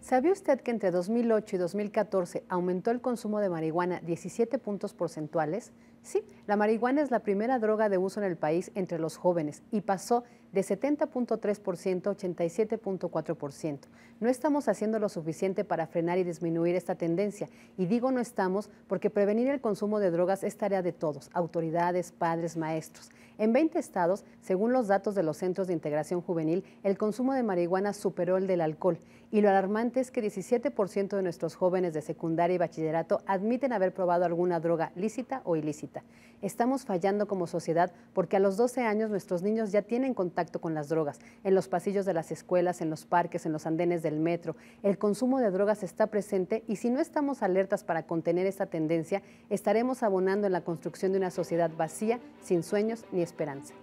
¿Sabe usted que entre 2008 y 2014 aumentó el consumo de marihuana 17 puntos porcentuales? Sí, la marihuana es la primera droga de uso en el país entre los jóvenes y pasó de 70.3% a 87.4%. No estamos haciendo lo suficiente para frenar y disminuir esta tendencia. Y digo no estamos porque prevenir el consumo de drogas es tarea de todos, autoridades, padres, maestros. En 20 estados, según los datos de los Centros de Integración Juvenil, el consumo de marihuana superó el del alcohol. Y lo alarmante es que 17% de nuestros jóvenes de secundaria y bachillerato admiten haber probado alguna droga lícita o ilícita. Estamos fallando como sociedad porque a los 12 años nuestros niños ya tienen contacto con las drogas, en los pasillos de las escuelas, en los parques, en los andenes del metro. El consumo de drogas está presente y si no estamos alertas para contener esta tendencia, estaremos abonando en la construcción de una sociedad vacía, sin sueños ni esperanza.